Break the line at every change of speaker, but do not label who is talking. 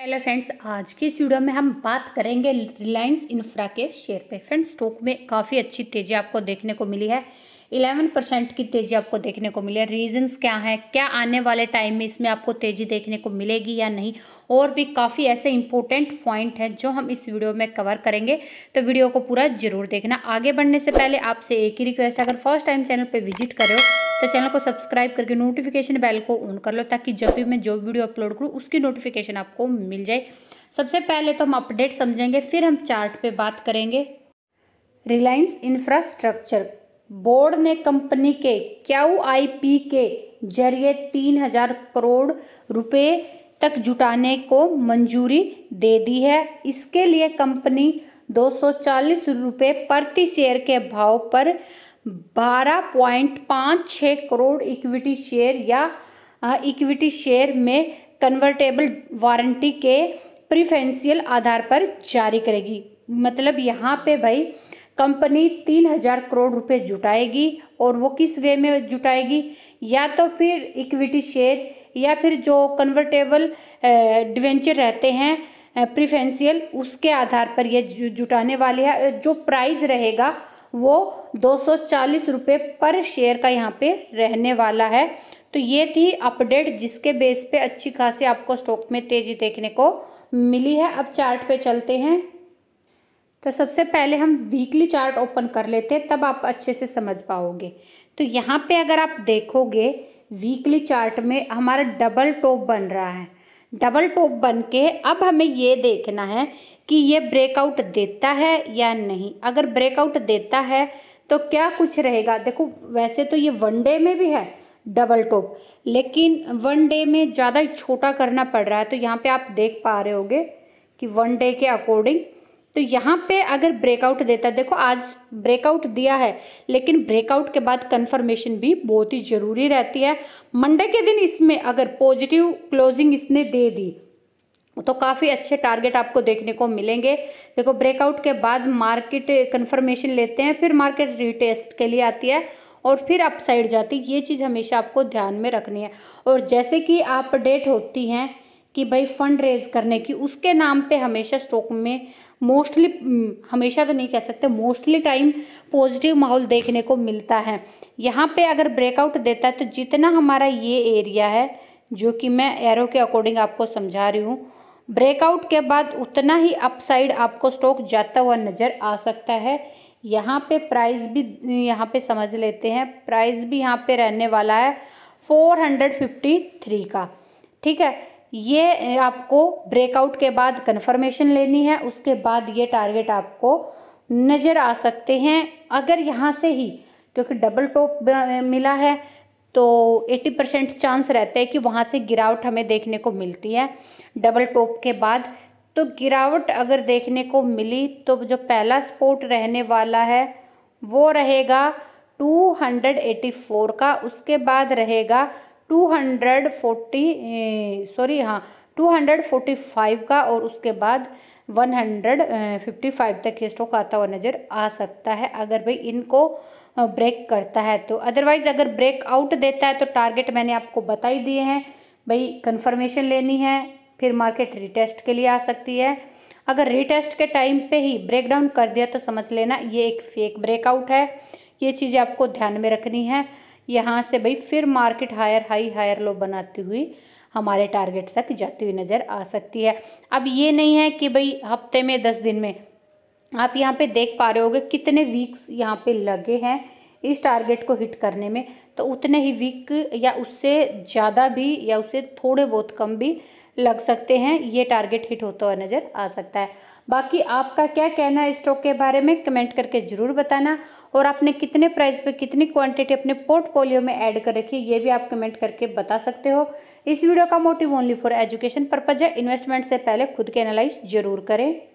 hello friends आज की इस वीडियो में हम बात करेंगे रिलायंस इंफ्रा के शेयर पे फ्रेंड्स स्टॉक में काफ़ी अच्छी तेज़ी आपको देखने को मिली है 11 परसेंट की तेज़ी आपको देखने को मिली है रीजंस क्या हैं क्या आने वाले टाइम में इसमें आपको तेज़ी देखने को मिलेगी या नहीं और भी काफ़ी ऐसे इंपॉर्टेंट पॉइंट हैं जो हम इस वीडियो में कवर करेंगे तो वीडियो को पूरा जरूर देखना आगे बढ़ने से पहले आपसे एक ही रिक्वेस्ट अगर फर्स्ट टाइम चैनल पर विजिट करो तो चैनल को सब्सक्राइब करके नोटिफिकेशन बेल को ऑन कर लो ताकि जब भी मैं जो वीडियो अपलोड करूँ उसकी नोटिफिकेशन आपको मिल जाए सबसे पहले तो हम अपडेट समझेंगे फिर हम चार्ट पे बात करेंगे रिलायंस इंफ्रास्ट्रक्चर बोर्ड ने कंपनी के क्यू आई के जरिए तीन हजार करोड़ रुपए तक जुटाने को मंजूरी दे दी है इसके लिए कंपनी दो सौ चालीस रुपये प्रति शेयर के भाव पर 12.56 करोड़ इक्विटी शेयर या इक्विटी शेयर में कन्वर्टेबल वारंटी के प्रिफेंशियल आधार पर जारी करेगी मतलब यहाँ पे भाई कंपनी तीन हजार करोड़ रुपए जुटाएगी और वो किस वे में जुटाएगी या तो फिर इक्विटी शेयर या फिर जो कन्वर्टेबल डिवेंचर रहते हैं प्रिफेंशियल उसके आधार पर ये जुटाने वाली है जो प्राइस रहेगा वो दो सौ पर शेयर का यहाँ पे रहने वाला है तो ये थी अपडेट जिसके बेस पे अच्छी खासी आपको स्टॉक में तेज़ी देखने को मिली है अब चार्ट पे चलते हैं तो सबसे पहले हम वीकली चार्ट ओपन कर लेते हैं तब आप अच्छे से समझ पाओगे तो यहाँ पे अगर आप देखोगे वीकली चार्ट में हमारा डबल टॉप बन रहा है डबल टॉप बन के अब हमें ये देखना है कि ये ब्रेकआउट देता है या नहीं अगर ब्रेकआउट देता है तो क्या कुछ रहेगा देखो वैसे तो ये वन डे में भी है डबल टॉप लेकिन वन डे में ज़्यादा छोटा करना पड़ रहा है तो यहाँ पे आप देख पा रहे होगे कि वन डे के अकॉर्डिंग तो यहाँ पे अगर ब्रेकआउट देता है देखो आज ब्रेकआउट दिया है लेकिन ब्रेकआउट के बाद कंफर्मेशन भी बहुत ही ज़रूरी रहती है मंडे के दिन इसमें अगर पॉजिटिव क्लोजिंग इसने दे दी तो काफ़ी अच्छे टारगेट आपको देखने को मिलेंगे देखो ब्रेकआउट के बाद मार्केट कंफर्मेशन लेते हैं फिर मार्केट रिटेस्ट के लिए आती है और फिर अपसाइड जाती है ये चीज़ हमेशा आपको ध्यान में रखनी है और जैसे कि आप डेट होती हैं कि भाई फंड रेज करने की उसके नाम पे हमेशा स्टॉक में मोस्टली हम्म, हमेशा तो नहीं कह सकते मोस्टली टाइम पॉजिटिव माहौल देखने को मिलता है यहाँ पे अगर ब्रेकआउट देता है तो जितना हमारा ये एरिया है जो कि मैं एरो के अकॉर्डिंग आपको समझा रही हूँ ब्रेकआउट के बाद उतना ही अपसाइड आपको स्टॉक जाता हुआ नज़र आ सकता है यहाँ पे प्राइस भी यहाँ पे समझ लेते हैं प्राइस भी यहाँ पे रहने वाला है 453 का ठीक है ये आपको ब्रेकआउट के बाद कन्फर्मेशन लेनी है उसके बाद ये टारगेट आपको नज़र आ सकते हैं अगर यहाँ से ही क्योंकि डबल टॉप मिला है तो 80 परसेंट चांस रहता है कि वहाँ से गिरावट हमें देखने को मिलती है डबल टॉप के बाद तो गिरावट अगर देखने को मिली तो जो पहला स्पोर्ट रहने वाला है वो रहेगा 284 का उसके बाद रहेगा टू हंड्रेड फोर्टी सॉरी हाँ टू हंड्रेड फोर्टी फाइव का और उसके बाद वन हंड्रेड फिफ्टी फाइव तक ये स्टॉक आता हुआ नज़र आ सकता है अगर भाई इनको ब्रेक करता है तो अदरवाइज़ अगर ब्रेक आउट देता है तो टारगेट मैंने आपको बता ही दिए हैं भाई कंफर्मेशन लेनी है फिर मार्केट रिटेस्ट के लिए आ सकती है अगर रिटेस्ट के टाइम पे ही ब्रेकडाउन कर दिया तो समझ लेना ये एक फेक ब्रेकआउट है ये चीज़ें आपको ध्यान में रखनी है यहाँ से भाई फिर market higher high higher low बनाती हुई हमारे टारगेट तक जाती हुई नज़र आ सकती है अब ये नहीं है कि भाई हफ्ते में दस दिन में आप यहाँ पे देख पा रहे होगे कितने वीक्स यहाँ पे लगे हैं इस टारगेट को हिट करने में तो उतने ही वीक या उससे ज़्यादा भी या उससे थोड़े बहुत कम भी लग सकते हैं ये टारगेट हिट होता हुआ नज़र आ सकता है बाकी आपका क्या कहना है स्टॉक के बारे में कमेंट करके ज़रूर बताना और आपने कितने प्राइस पे कितनी क्वांटिटी अपने पोर्टफोलियो में ऐड कर रखी है ये भी आप कमेंट करके बता सकते हो इस वीडियो का motive only for education purpose है इन्वेस्टमेंट से पहले खुद के एनालाइज जरूर करें